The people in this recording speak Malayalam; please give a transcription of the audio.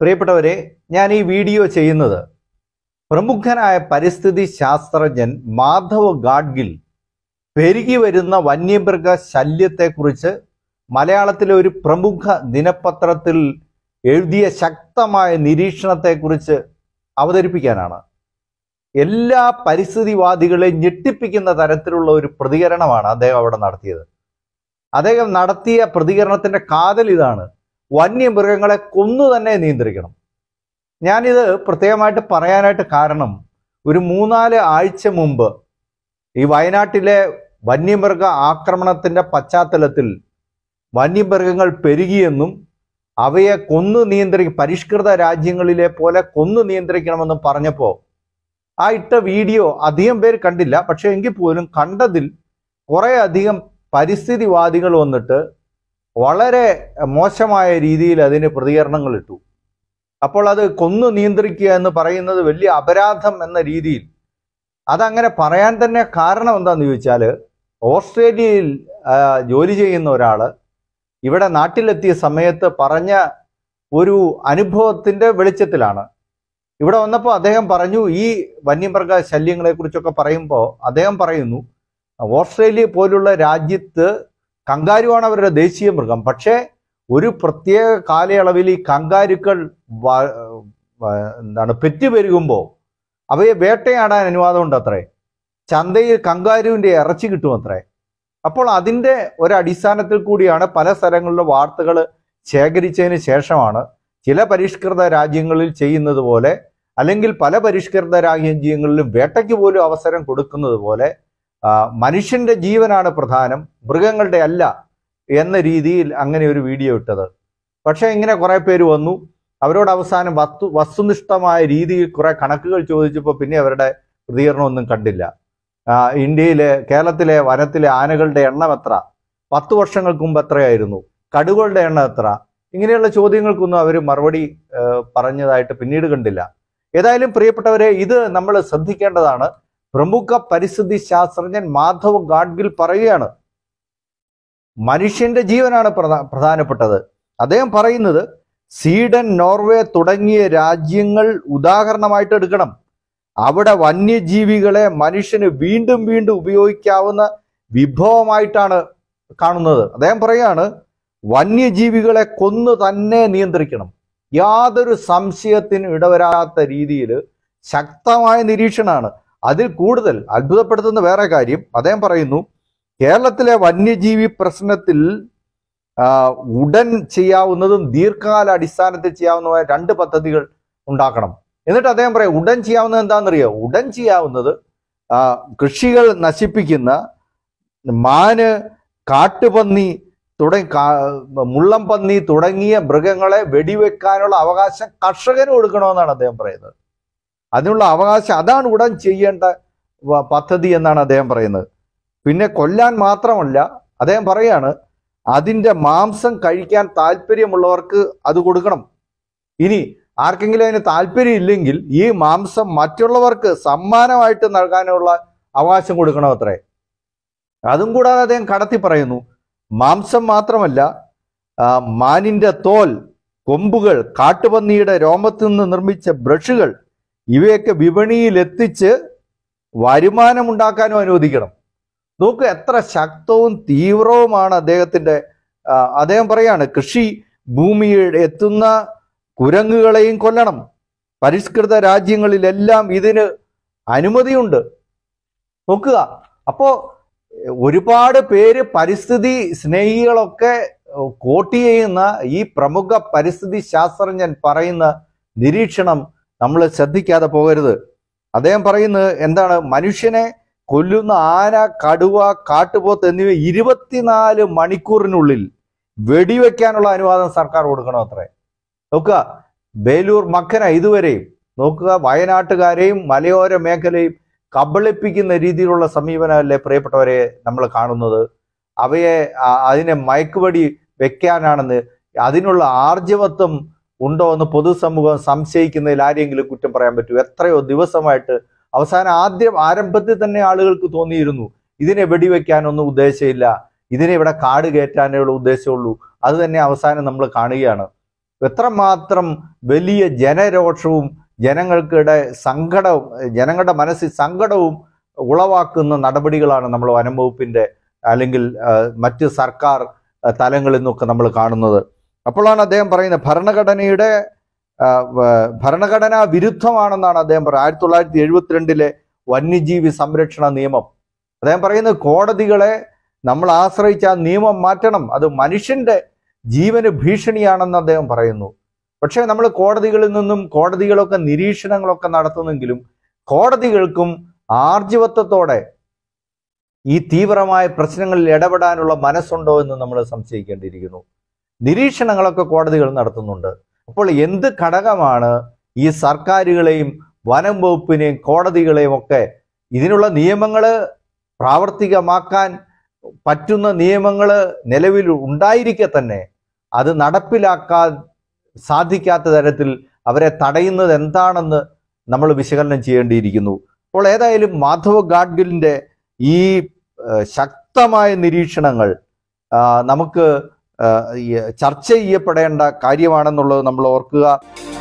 പ്രിയപ്പെട്ടവരെ ഞാൻ ഈ വീഡിയോ ചെയ്യുന്നത് പ്രമുഖനായ പരിസ്ഥിതി ശാസ്ത്രജ്ഞൻ മാധവ് ഗാഡ്ഗിൽ പെരുകി വരുന്ന വന്യമൃഗ ശല്യത്തെക്കുറിച്ച് മലയാളത്തിലെ ഒരു പ്രമുഖ ദിനപത്രത്തിൽ എഴുതിയ ശക്തമായ നിരീക്ഷണത്തെക്കുറിച്ച് അവതരിപ്പിക്കാനാണ് എല്ലാ പരിസ്ഥിതിവാദികളെ ഞെട്ടിപ്പിക്കുന്ന തരത്തിലുള്ള ഒരു പ്രതികരണമാണ് അദ്ദേഹം അവിടെ നടത്തിയത് അദ്ദേഹം നടത്തിയ പ്രതികരണത്തിന്റെ കാതൽ ഇതാണ് വന്യമൃഗങ്ങളെ കൊന്നു തന്നെ നിയന്ത്രിക്കണം ഞാനിത് പ്രത്യേകമായിട്ട് പറയാനായിട്ട് കാരണം ഒരു മൂന്നാല് ആഴ്ച മുമ്പ് ഈ വയനാട്ടിലെ വന്യമൃഗ ആക്രമണത്തിൻ്റെ പശ്ചാത്തലത്തിൽ വന്യമൃഗങ്ങൾ പെരുകിയെന്നും അവയെ കൊന്നു നിയന്ത്രി പരിഷ്കൃത രാജ്യങ്ങളിലെ പോലെ കൊന്നു നിയന്ത്രിക്കണമെന്നും പറഞ്ഞപ്പോൾ ആ ഇട്ട വീഡിയോ അധികം പേര് കണ്ടില്ല പക്ഷേ എങ്കിൽ പോലും കണ്ടതിൽ കുറേ അധികം പരിസ്ഥിതിവാദികൾ വന്നിട്ട് വളരെ മോശമായ രീതിയിൽ അതിന് പ്രതികരണങ്ങൾ ഇട്ടു അപ്പോൾ അത് കൊന്നു നിയന്ത്രിക്കുക എന്ന് പറയുന്നത് വലിയ അപരാധം എന്ന രീതിയിൽ അതങ്ങനെ പറയാൻ തന്നെ കാരണം എന്താണെന്ന് ചോദിച്ചാൽ ഓസ്ട്രേലിയയിൽ ജോലി ചെയ്യുന്ന ഒരാൾ ഇവിടെ നാട്ടിലെത്തിയ സമയത്ത് പറഞ്ഞ ഒരു അനുഭവത്തിൻ്റെ വെളിച്ചത്തിലാണ് ഇവിടെ വന്നപ്പോൾ അദ്ദേഹം പറഞ്ഞു ഈ വന്യമൃഗ ശല്യങ്ങളെക്കുറിച്ചൊക്കെ പറയുമ്പോൾ അദ്ദേഹം പറയുന്നു ഓസ്ട്രേലിയ പോലുള്ള രാജ്യത്ത് കങ്കാരുവാണ് അവരുടെ ദേശീയ മൃഗം പക്ഷേ ഒരു പ്രത്യേക കാലയളവിൽ ഈ കങ്കാരുക്കൾ എന്താണ് പെറ്റുപെരുകുമ്പോൾ അവയെ വേട്ടയാടാൻ അനുവാദമുണ്ട് അത്രേ ചന്തയിൽ കങ്കാരുവിൻ്റെ ഇറച്ചി കിട്ടും അത്രേ അപ്പോൾ അതിൻ്റെ ഒരടിസ്ഥാനത്തിൽ കൂടിയാണ് പല സ്ഥലങ്ങളിലെ വാർത്തകൾ ശേഖരിച്ചതിന് ശേഷമാണ് ചില പരിഷ്കൃത രാജ്യങ്ങളിൽ ചെയ്യുന്നത് പോലെ അല്ലെങ്കിൽ പല പരിഷ്കൃത രാജ്യങ്ങളിലും വേട്ടയ്ക്ക് പോലും അവസരം കൊടുക്കുന്നത് പോലെ മനുഷ്യന്റെ ജീവനാണ് പ്രധാനം മൃഗങ്ങളുടെ അല്ല എന്ന രീതിയിൽ അങ്ങനെ ഒരു വീഡിയോ ഇട്ടത് പക്ഷേ ഇങ്ങനെ കുറേ പേര് വന്നു അവരോട് അവസാനം വസ്തു വസ്തുനിഷ്ഠമായ രീതിയിൽ കുറേ കണക്കുകൾ ചോദിച്ചപ്പോൾ പിന്നെ അവരുടെ പ്രതികരണമൊന്നും കണ്ടില്ല ഇന്ത്യയിലെ കേരളത്തിലെ വനത്തിലെ ആനകളുടെ എണ്ണം എത്ര പത്തു വർഷങ്ങൾക്ക് മുമ്പ് എത്രയായിരുന്നു കടുകളുടെ എണ്ണം എത്ര ഇങ്ങനെയുള്ള ചോദ്യങ്ങൾക്കൊന്നും അവർ മറുപടി പറഞ്ഞതായിട്ട് പിന്നീട് കണ്ടില്ല ഏതായാലും പ്രിയപ്പെട്ടവരെ ഇത് നമ്മൾ ശ്രദ്ധിക്കേണ്ടതാണ് പ്രമുഖ പരിസ്ഥിതി ശാസ്ത്രജ്ഞൻ മാധവ് ഗാഡ്ഗിൽ പറയുകയാണ് മനുഷ്യന്റെ ജീവനാണ് പ്രധാനപ്പെട്ടത് അദ്ദേഹം പറയുന്നത് സ്വീഡൻ നോർവേ തുടങ്ങിയ രാജ്യങ്ങൾ ഉദാഹരണമായിട്ട് എടുക്കണം അവിടെ വന്യജീവികളെ മനുഷ്യന് വീണ്ടും വീണ്ടും ഉപയോഗിക്കാവുന്ന വിഭവമായിട്ടാണ് കാണുന്നത് അദ്ദേഹം പറയാണ് വന്യജീവികളെ കൊന്നു തന്നെ നിയന്ത്രിക്കണം യാതൊരു സംശയത്തിനും ഇടവരാത്ത രീതിയിൽ ശക്തമായ നിരീക്ഷണമാണ് അതിൽ കൂടുതൽ അത്ഭുതപ്പെടുത്തുന്ന വേറെ കാര്യം അദ്ദേഹം പറയുന്നു കേരളത്തിലെ വന്യജീവി പ്രശ്നത്തിൽ ഉടൻ ചെയ്യാവുന്നതും ദീർഘകാലാടിസ്ഥാനത്തിൽ ചെയ്യാവുന്നതുമായ രണ്ട് പദ്ധതികൾ ഉണ്ടാക്കണം എന്നിട്ട് അദ്ദേഹം പറയാം ഉടൻ ചെയ്യാവുന്നത് എന്താണെന്നറിയോ ഉടൻ ചെയ്യാവുന്നത് കൃഷികൾ നശിപ്പിക്കുന്ന മാന് കാട്ടുപന്നി തുടങ്ങി മുള്ളം പന്നി തുടങ്ങിയ മൃഗങ്ങളെ വെടിവെക്കാനുള്ള അവകാശം കർഷകന് കൊടുക്കണമെന്നാണ് അദ്ദേഹം പറയുന്നത് അതിനുള്ള അവകാശം അതാണ് ഉടൻ ചെയ്യേണ്ട പദ്ധതി എന്നാണ് അദ്ദേഹം പറയുന്നത് പിന്നെ കൊല്ലാൻ മാത്രമല്ല അദ്ദേഹം പറയാണ് അതിൻ്റെ മാംസം കഴിക്കാൻ താല്പര്യമുള്ളവർക്ക് അത് കൊടുക്കണം ഇനി ആർക്കെങ്കിലും അതിന് താല്പര്യം ഇല്ലെങ്കിൽ ഈ മാംസം മറ്റുള്ളവർക്ക് സമ്മാനമായിട്ട് നൽകാനുള്ള അവകാശം കൊടുക്കണം അത്രേ അതും കൂടാതെ അദ്ദേഹം കടത്തി പറയുന്നു മാംസം മാത്രമല്ല മാനിൻ്റെ തോൽ കൊമ്പുകൾ കാട്ടുപന്നിയുടെ രോമത്തിൽ നിന്ന് നിർമ്മിച്ച ബ്രഷുകൾ ഇവയൊക്കെ വിപണിയിലെത്തിച്ച് എത്തിച്ച് വരുമാനമുണ്ടാക്കാനും അനുവദിക്കണം നോക്ക് എത്ര ശക്തവും തീവ്രവുമാണ് അദ്ദേഹത്തിൻ്റെ അദ്ദേഹം പറയാണ് കൃഷി ഭൂമിയിൽ എത്തുന്ന കുരങ്ങുകളെയും കൊല്ലണം പരിഷ്കൃത രാജ്യങ്ങളിലെല്ലാം ഇതിന് അനുമതിയുണ്ട് നോക്കുക അപ്പോൾ ഒരുപാട് പേര് പരിസ്ഥിതി സ്നേഹികളൊക്കെ കോട്ടി ചെയ്യുന്ന ഈ പ്രമുഖ പരിസ്ഥിതി ശാസ്ത്രജ്ഞൻ പറയുന്ന നിരീക്ഷണം നമ്മൾ ശ്രദ്ധിക്കാതെ പോകരുത് അദ്ദേഹം പറയുന്നത് എന്താണ് മനുഷ്യനെ കൊല്ലുന്ന ആന കടുവ കാട്ടുപോത്ത് എന്നിവ ഇരുപത്തിനാല് മണിക്കൂറിനുള്ളിൽ വെടിവെക്കാനുള്ള അനുവാദം സർക്കാർ കൊടുക്കണം അത്രേ നോക്കുക ബേലൂർ മക്കന ഇതുവരെയും നോക്കുക വയനാട്ടുകാരെയും മലയോര മേഖലയും കബളിപ്പിക്കുന്ന രീതിയിലുള്ള സമീപനമല്ലേ പ്രിയപ്പെട്ടവരെ നമ്മൾ കാണുന്നത് അവയെ അതിനെ മയക്കുപടി വെക്കാനാണെന്ന് അതിനുള്ള ആർജവത്വം ഉണ്ടോ എന്ന് പൊതുസമൂഹം സംശയിക്കുന്നതിൽ ആരെങ്കിലും കുറ്റം പറയാൻ പറ്റൂ എത്രയോ ദിവസമായിട്ട് അവസാനം ആദ്യം ആരംഭത്തിൽ തന്നെ ആളുകൾക്ക് തോന്നിയിരുന്നു ഇതിനെ വെടിവെക്കാനൊന്നും ഉദ്ദേശമില്ല ഇതിനെ ഇവിടെ കാട് കയറ്റാനേ ഉള്ള ഉദ്ദേശമുള്ളൂ അത് തന്നെ അവസാനം നമ്മൾ കാണുകയാണ് എത്രമാത്രം വലിയ ജനരോഷവും ജനങ്ങൾക്കിടെ സങ്കടവും ജനങ്ങളുടെ മനസ്സിൽ സങ്കടവും ഉളവാക്കുന്ന നടപടികളാണ് നമ്മൾ വനം അല്ലെങ്കിൽ മറ്റ് സർക്കാർ തലങ്ങളിൽ നിന്നൊക്കെ നമ്മൾ കാണുന്നത് അപ്പോഴാണ് അദ്ദേഹം പറയുന്നത് ഭരണഘടനയുടെ ഭരണഘടനാ വിരുദ്ധമാണെന്നാണ് അദ്ദേഹം പറയുന്നത് ആയിരത്തി തൊള്ളായിരത്തി എഴുപത്തിരണ്ടിലെ വന്യജീവി സംരക്ഷണ നിയമം അദ്ദേഹം പറയുന്നത് കോടതികളെ നമ്മൾ ആശ്രയിച്ച ആ നിയമം മാറ്റണം അത് മനുഷ്യന്റെ ജീവന് ഭീഷണിയാണെന്ന് അദ്ദേഹം പറയുന്നു പക്ഷേ നമ്മൾ കോടതികളിൽ നിന്നും കോടതികളൊക്കെ നിരീക്ഷണങ്ങളൊക്കെ നടത്തുന്നെങ്കിലും കോടതികൾക്കും ആർജവത്വത്തോടെ ഈ തീവ്രമായ പ്രശ്നങ്ങളിൽ ഇടപെടാനുള്ള മനസ്സുണ്ടോ എന്ന് നമ്മൾ സംശയിക്കേണ്ടിയിരിക്കുന്നു നിരീക്ഷണങ്ങളൊക്കെ കോടതികൾ നടത്തുന്നുണ്ട് അപ്പോൾ എന്ത് ഘടകമാണ് ഈ സർക്കാരുകളെയും വനം വകുപ്പിനെയും കോടതികളെയും ഒക്കെ ഇതിനുള്ള നിയമങ്ങൾ പ്രാവർത്തികമാക്കാൻ പറ്റുന്ന നിയമങ്ങൾ നിലവിൽ ഉണ്ടായിരിക്കെ തന്നെ അത് നടപ്പിലാക്കാൻ സാധിക്കാത്ത തരത്തിൽ അവരെ തടയുന്നത് എന്താണെന്ന് നമ്മൾ വിശകലനം ചെയ്യേണ്ടിയിരിക്കുന്നു അപ്പോൾ ഏതായാലും മാധവ് ഗാഡ്ഗിലിൻ്റെ ഈ ശക്തമായ നിരീക്ഷണങ്ങൾ നമുക്ക് ചർച്ച ചെയ്യപ്പെടേണ്ട കാര്യമാണെന്നുള്ളത് നമ്മൾ ഓർക്കുക